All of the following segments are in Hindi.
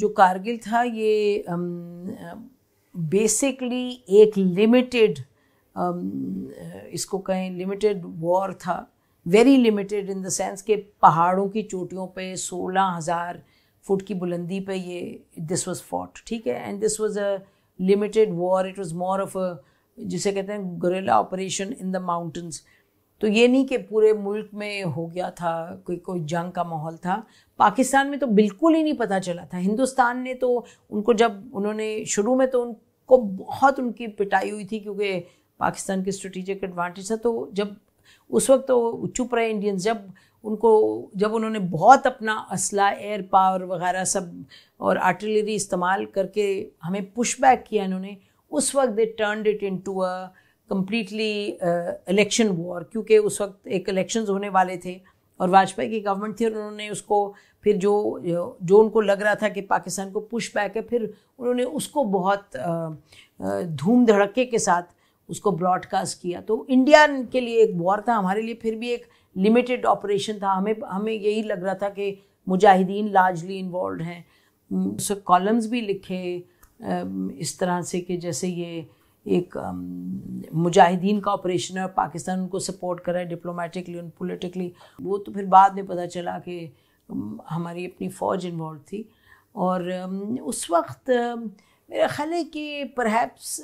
जो कारगिल था ये बेसिकली एक लिमिटेड इसको कहें लिमिटेड वॉर था very limited in the sense के पहाड़ों की चोटियों पे सोलह हज़ार फुट की बुलंदी पे ये दिस वाज फॉट ठीक है and this was a limited war it was more of a जिसे कहते हैं guerrilla operation in the mountains तो ये नहीं कि पूरे मुल्क में हो गया था कोई कोई जंग का माहौल था पाकिस्तान में तो बिल्कुल ही नहीं पता चला था हिंदुस्तान ने तो उनको जब उन्होंने शुरू में तो उनको बहुत उनकी पिटाई हुई थी क्योंकि पाकिस्तान के स्ट्रेटिजिक एडवांटेज था तो जब उस वक्त तो चुप रहे इंडियंस जब उनको जब उन्होंने बहुत अपना असला एयर पावर वगैरह सब और आर्टिलरी इस्तेमाल करके हमें पुशबैक किया इन्होंने उस वक्त they turn it into a completely election war क्योंकि उस वक्त एक इलेक्शन होने वाले थे और वाजपेयी की गवर्नमेंट थी और उन्होंने उसको फिर जो जो उनको लग रहा था कि पाकिस्तान को पुश बैक है फिर उन्होंने उसको बहुत uh, uh, धूम धड़के के साथ उसको ब्रॉडकास्ट किया तो इंडिया के लिए एक वॉर था हमारे लिए फिर भी एक लिमिटेड ऑपरेशन था हमें हमें यही लग रहा था कि मुजाहिदीन लार्जली इन्वॉल्व हैं कॉलम्स भी लिखे um, इस तरह से कि जैसे ये एक मुजाहिदीन का ऑपरेशन है पाकिस्तान उनको सपोर्ट कर रहा है डिप्लोमेटिकली और पोलिटिकली वो तो फिर बाद में पता चला कि हमारी अपनी फ़ौज इन्वॉल्व थी और उस वक्त मेरा ख्याल है कि परहैप्स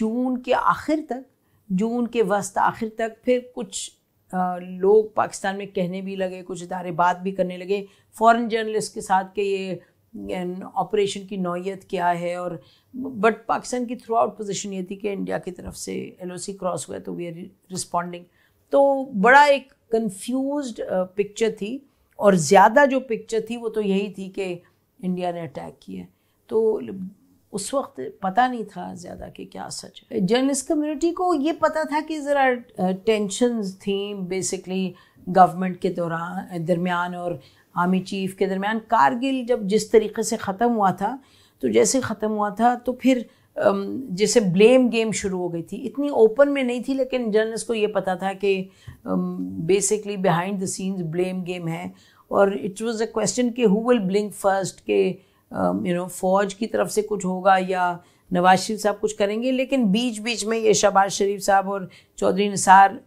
जून के आखिर तक जून के वस्त आखिर तक फिर कुछ लोग पाकिस्तान में कहने भी लगे कुछ इदारे बात भी करने लगे फॉरेन जर्नलिस्ट के साथ के ये ऑपरेशन की नौीयत क्या है और बट पाकिस्तान की थ्रू आउट पोजिशन ये थी कि इंडिया की तरफ से एल क्रॉस हुआ तो वी आर रिस्पॉन्डिंग तो बड़ा एक कन्फ्यूज पिक्चर थी और ज़्यादा जो पिक्चर थी वो तो यही थी कि इंडिया ने अटैक किया तो उस वक्त पता नहीं था ज़्यादा कि क्या सच है जर्नलिस्ट कम्युनिटी को ये पता था कि ज़रा टेंशनस थी बेसिकली गवर्नमेंट के दौरान दरमियान और आर्मी चीफ के दरमियान कारगिल जब जिस तरीके से ख़त्म हुआ था तो जैसे ख़त्म हुआ था तो फिर जैसे ब्लेम गेम शुरू हो गई थी इतनी ओपन में नहीं थी लेकिन जर्नलिस्ट को ये पता था कि basically behind the scenes blame game है और इट वाज अ क्वेश्चन कि हु विल ब्लिंक फर्स्ट के यू नो फौज की तरफ से कुछ होगा या नवाज शरीफ साहब कुछ करेंगे लेकिन बीच बीच में ये शहबाज शरीफ साहब और चौधरी निसार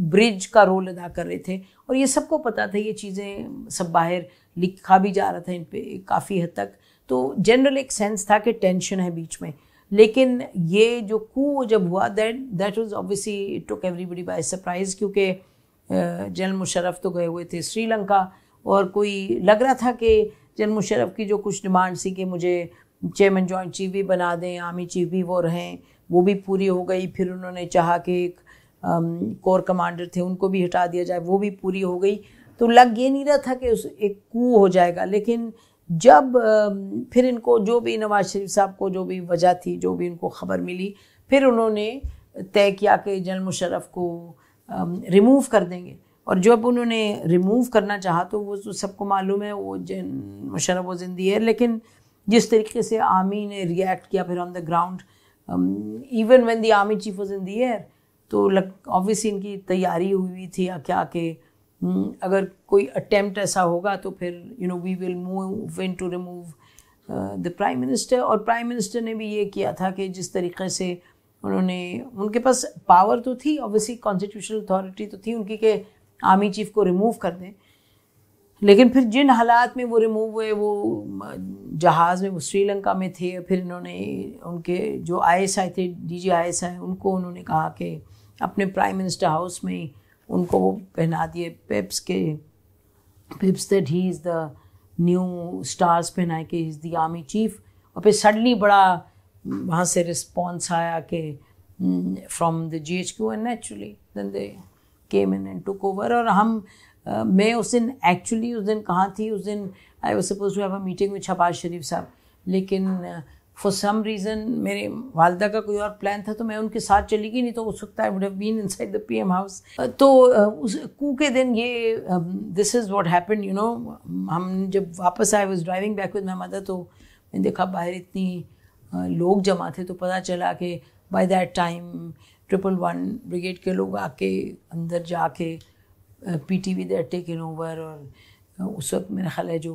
ब्रिज का रोल अदा कर रहे थे और ये सबको पता था ये चीज़ें सब बाहर लिखा भी जा रहा था इन पर काफ़ी हद तक तो जनरल एक सेंस था कि टेंशन है बीच में लेकिन ये जो कू जब हुआ that that was obviously it took everybody by surprise क्योंकि जनरल मुशरफ तो गए हुए थे श्रीलंका और कोई लग रहा था कि जनरल मुशरफ की जो कुछ डिमांड थी कि मुझे चेयरमैन जॉइंट चीफ भी बना दें आर्मी चीफ भी वो रहें वो भी पूरी हो गई फिर उन्होंने चाहा कि एक कोर कमांडर थे उनको भी हटा दिया जाए वो भी पूरी हो गई तो लग ये नहीं रहा था कि उस एक कू हो जाएगा लेकिन जब फिर इनको जो भी नवाज शरीफ साहब को जो भी वजह थी जो भी उनको खबर मिली फिर उन्होंने तय किया कि जनरल मुशरफ को रिमूव कर देंगे और जब उन्होंने रिमूव करना चाहा तो वो तो सबको मालूम है वो जन मुशरफ वो जिंदी है लेकिन जिस तरीके से आर्मी ने रिएक्ट किया फिर on the ground even when the army army chief of in the air तो लग ऑब्वियसली इनकी तैयारी हुई थी या क्या के अगर कोई अटैम्प्ट ऐसा होगा तो फिर you know we will move in to remove the prime minister और प्राइम मिनिस्टर ने भी ये किया था कि जिस तरीके से उन्होंने उनके पास पावर तो थी ऑब्वियसली कॉन्स्टिट्यूशनल अथॉरिटी तो थी उनकी के आर्मी चीफ को रिमूव कर दें लेकिन फिर जिन हालात में वो रिमूव हुए वो जहाज़ में वो श्रीलंका में थे फिर इन्होंने उनके जो आई एस आई थे D G I S I उनको उन्होंने कहा कि अपने प्राइम मिनिस्टर हाउस में उनको वो पहना दिए पेप्स के pips that he is the new stars पहनाए कि इज़ द आर्मी चीफ और फिर सडनली बड़ा वहाँ से रिस्पॉन्स आया कि from the G H Q and naturally then they came in and took over और हम Uh, मैं उस दिन एक्चुअली उस दिन कहाँ थी उस दिन I was supposed to have a meeting with Shahbaz Sharif साहब लेकिन uh, फॉर सम रीज़न मेरे वालदा का कोई और प्लान था तो मैं उनके साथ चली गई नहीं तो हो सकता है would have been inside the PM house तो उस कू के दिन ये this is what happen you know हम जब वापस आए was driving back with my mother तो मैंने देखा बाहर इतनी लोग जमा थे तो पता चला कि by that time triple one brigade के लोग आके अंदर जाके P T V taken over और उस वक्त मेरा ख्याल है जो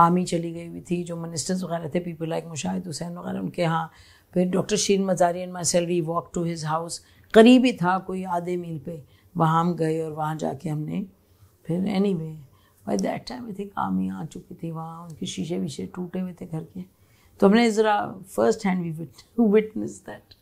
आर्मी चली गई हुई थी जो मिनिस्टर्स वगैरह थे पीपल लाइक मुशाहिद हुसैन वगैरह उनके यहाँ फिर doctor Shireen Mazari and my salary walk to his house करीब ही था कोई आधे मील पे वहाँ हम गए और वहाँ जाके हमने फिर anyway by that time I think army आ चुकी थी वहाँ उनके शीशे वीशे टूटे हुए थे घर के तो हमने ज़रा first hand we witness that